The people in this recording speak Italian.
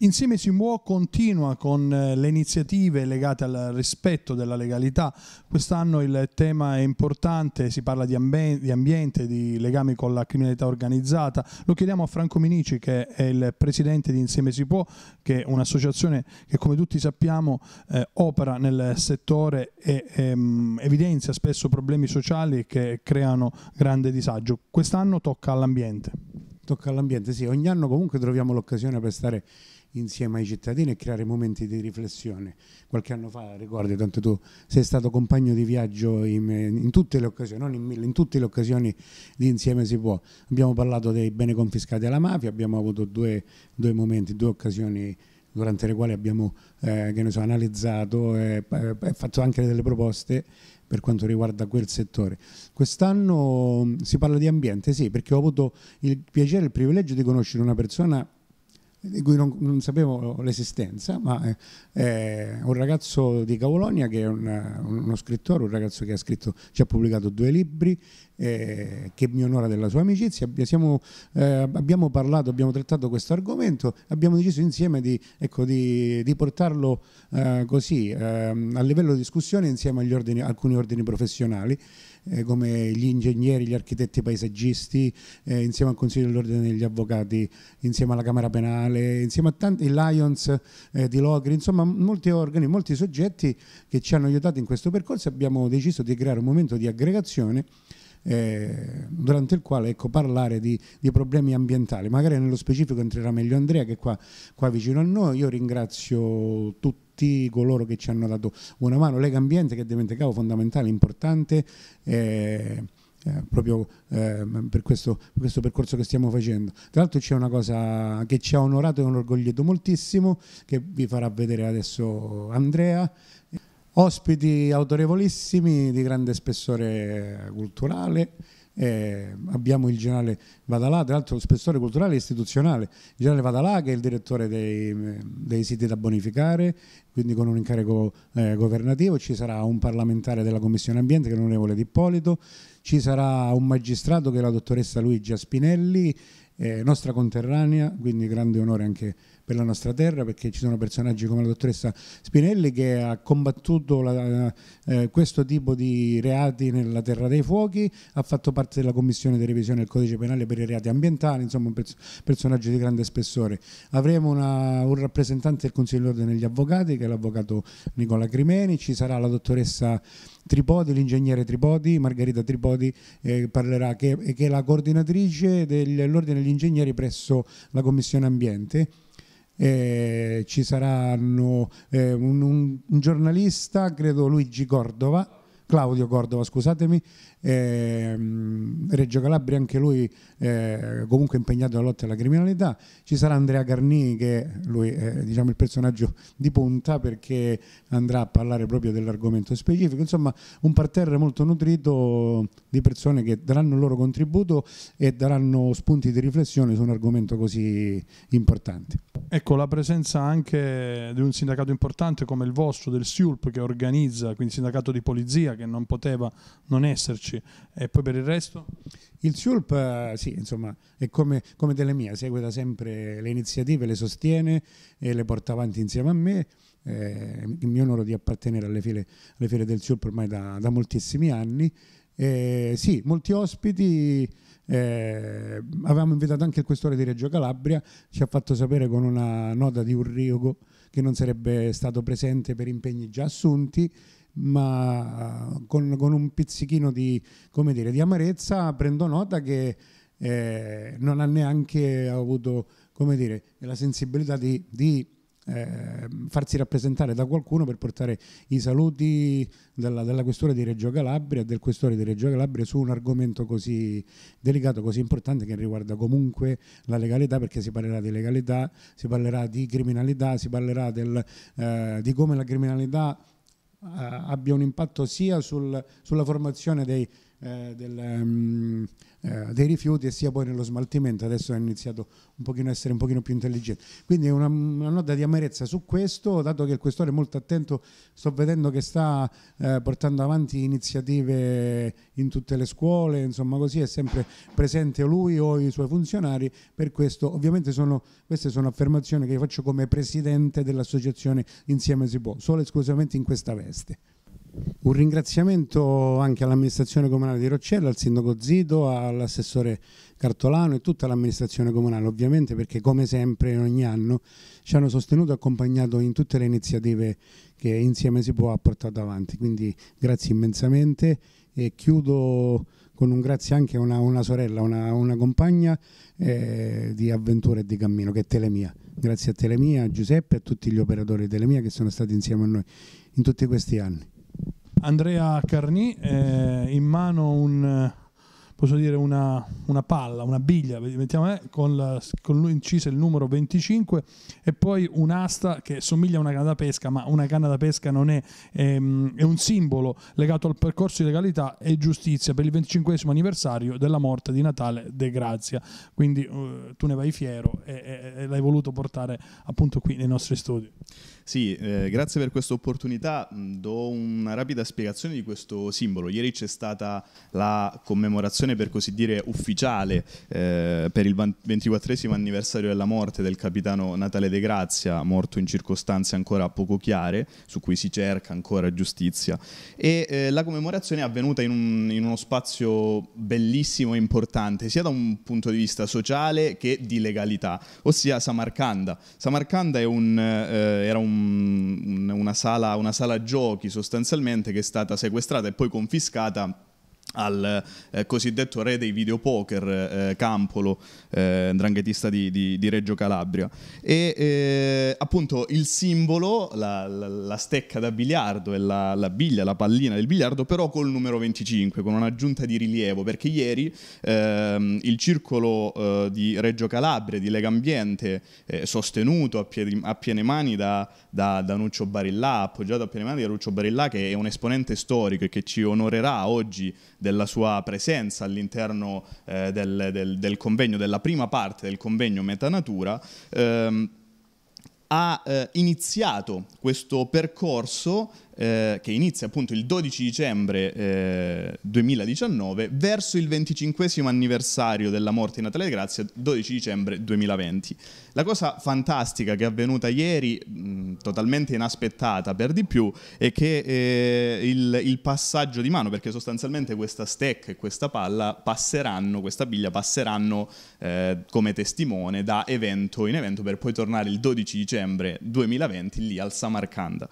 Insieme si Simo continua con eh, le iniziative legate al rispetto della legalità. Quest'anno il tema è importante, si parla di, ambiente, di legami con la criminalità organizzata. Lo chiediamo a Franco Minici che è il presidente di Insieme Si Può, che è un'associazione che come tutti sappiamo eh, opera nel settore e ehm, evidenzia spesso problemi sociali che creano grande disagio. Quest'anno tocca all'ambiente tocca all'ambiente. Sì, ogni anno comunque troviamo l'occasione per stare insieme ai cittadini e creare momenti di riflessione. Qualche anno fa, ricordi, tanto tu sei stato compagno di viaggio in, in tutte le occasioni, non in mille, in tutte le occasioni di insieme si può. Abbiamo parlato dei beni confiscati alla mafia, abbiamo avuto due, due momenti, due occasioni durante le quali abbiamo eh, so, analizzato e, eh, e fatto anche delle proposte per quanto riguarda quel settore. Quest'anno mm, si parla di ambiente, sì, perché ho avuto il piacere e il privilegio di conoscere una persona di cui non, non sapevo l'esistenza, ma è eh, eh, un ragazzo di Cavolonia che è un, uno scrittore, un ragazzo che ha scritto, ci ha pubblicato due libri, eh, che mi onora della sua amicizia. Siamo, eh, abbiamo parlato, abbiamo trattato questo argomento, abbiamo deciso insieme di, ecco, di, di portarlo eh, così ehm, a livello di discussione insieme agli ordini, alcuni ordini professionali eh, come gli ingegneri, gli architetti paesaggisti, eh, insieme al Consiglio dell'Ordine degli Avvocati, insieme alla Camera Penale, insieme a tanti Lions eh, di Logri, insomma molti organi, molti soggetti che ci hanno aiutato in questo percorso abbiamo deciso di creare un momento di aggregazione eh, durante il quale ecco, parlare di, di, problemi ambientali. Magari nello specifico entrerà meglio Andrea che è qua, qua vicino a noi. Io ringrazio tutti tutti coloro che ci hanno dato una mano. Lega Ambiente che dimenticavo fondamentale, importante. Eh, eh, proprio eh, per, questo, per, questo, percorso che stiamo facendo. Tra l'altro c'è una cosa che ci ha onorato e un orgoglietto moltissimo, che vi farà vedere adesso Andrea. Ospiti autorevolissimi di grande spessore culturale, eh, abbiamo il generale Vadalà, tra l'altro spessore culturale e istituzionale, il generale Vadalà che è il direttore dei, dei siti da bonificare, quindi con un incarico eh, governativo, ci sarà un parlamentare della Commissione Ambiente che è l'onorevole D'Ippolito, ci sarà un magistrato che è la dottoressa Luigia Spinelli eh, nostra conterranea, quindi grande onore anche per la nostra terra perché ci sono personaggi come la dottoressa Spinelli che ha combattuto la, eh, questo tipo di reati nella terra dei fuochi, ha fatto parte della commissione di revisione del codice penale per i reati ambientali, insomma un pers personaggio di grande spessore. Avremo una, un rappresentante del Consiglio d'Ordine degli Avvocati che è l'avvocato Nicola Crimeni, ci sarà la dottoressa Spinelli. Tripodi, l'ingegnere Tripodi, Margherita Tripodi eh, parlerà, che, che, è la coordinatrice dell'Ordine degli Ingegneri presso la Commissione Ambiente. Eh, ci saranno eh, un, un, un, giornalista, credo Luigi Cordova, Claudio Cordova, scusatemi, ehm, Reggio Calabria, anche lui eh, comunque impegnato nella lotta alla criminalità. Ci sarà Andrea Garni, che lui è diciamo, il personaggio di punta perché andrà a parlare proprio dell'argomento specifico. Insomma, un parterre molto nutrito di persone che daranno il loro contributo e daranno spunti di riflessione su un argomento così importante. Ecco la presenza anche di un sindacato importante come il vostro, del SIULP che organizza, quindi sindacato di polizia che non poteva non esserci. E poi per il resto? Il SIULP eh, sì, insomma, è come, come mie, segue da sempre le iniziative, le sostiene e le porta avanti insieme a me. Eh, mio onore di appartenere alle file, alle file del SIULP ormai da, da moltissimi anni. Eh, sì, molti ospiti eh, avevamo invitato anche il questore di Reggio Calabria, ci ha fatto sapere con una nota di Urriogo che non sarebbe stato presente per impegni già assunti, ma eh, con, con un pizzichino di, dire, di, amarezza prendo nota che eh, non ha neanche avuto dire, la sensibilità di, di eh, farsi rappresentare da qualcuno per portare i saluti della, della questura di Reggio Calabria e del questore di Reggio Calabria su un argomento così delicato, così importante che riguarda comunque la legalità, perché si parlerà di legalità, si parlerà di criminalità, si parlerà del, eh, di come la criminalità eh, abbia un impatto sia sul, sulla formazione dei eh, del, um, eh, dei rifiuti e sia poi nello smaltimento. Adesso è iniziato un pochino a essere un pochino più intelligente. Quindi una, una nota di amarezza su questo, dato che il questore è molto attento, sto vedendo che sta eh, portando avanti iniziative in tutte le scuole, insomma così è sempre presente lui o i suoi funzionari, per questo ovviamente sono, queste sono affermazioni che io faccio come presidente dell'associazione Insieme si può, solo e esclusivamente in questa veste. Un ringraziamento anche all'amministrazione comunale di Roccella, al sindaco Zito, all'assessore Cartolano e tutta l'amministrazione comunale ovviamente perché come sempre ogni anno ci hanno sostenuto e accompagnato in tutte le iniziative che insieme si può portare avanti. Quindi grazie immensamente e chiudo con un grazie anche a una, una sorella, una, una compagna eh, di avventura e di cammino che è Telemia. Grazie a Telemia, a Giuseppe e a tutti gli operatori di Telemia che sono stati insieme a noi in tutti questi anni. Andrea Carni, eh, in mano un posso dire una, una palla, una biglia, mettiamo, eh, con, la, con lui incisa il numero 25 e poi un'asta che somiglia a una canna da pesca, ma una canna da pesca non è, ehm, è un simbolo legato al percorso di legalità e giustizia per il 25 anniversario della morte di Natale De Grazia. Quindi eh, tu ne vai fiero e, e, e l'hai voluto portare appunto qui nei nostri studi. Sì, eh, grazie per questa opportunità. Mm, do una rapida spiegazione di questo simbolo. Ieri c'è stata la commemorazione celebrazione per così dire ufficiale eh, per il 24 anniversario della morte del capitano Natale De Grazia, morto in circostanze ancora poco chiare, su cui si cerca ancora giustizia. E eh, la commemorazione è avvenuta in, un, in uno spazio bellissimo e importante, sia da un punto di vista sociale che di legalità, ossia Samarcanda. Samarcanda un, eh, era un, una, sala, una sala giochi sostanzialmente che è stata sequestrata e poi confiscata al eh, cosiddetto re dei videopoker eh, Campolo, eh, dranghetista di, di, di, Reggio Calabria. E eh, appunto il simbolo, la, la, la, stecca da biliardo e la, la, biglia, la pallina del biliardo, però col numero 25, con un'aggiunta di rilievo, perché ieri ehm, il circolo eh, di Reggio Calabria, di Lega Ambiente, eh, sostenuto a, piedi, a, piene mani da, da, da, Nuccio Barillà, appoggiato a piene mani da Nuccio Barillà, che è un esponente storico e che ci onorerà oggi della sua presenza all'interno eh, del, del, del, convegno, della prima parte del convegno Metanatura, ehm, ha eh, iniziato questo percorso eh, che inizia appunto il 12 dicembre eh, 2019 verso il 25 anniversario della morte in Natale di Grazia, 12 dicembre 2020. La cosa fantastica che è avvenuta ieri, mh, totalmente inaspettata per di più, è che eh, il, il, passaggio di mano, perché sostanzialmente questa stecca e questa palla passeranno, questa biglia passeranno eh, come testimone da evento in evento per poi tornare il 12 dicembre 2020 lì al Samarcanda.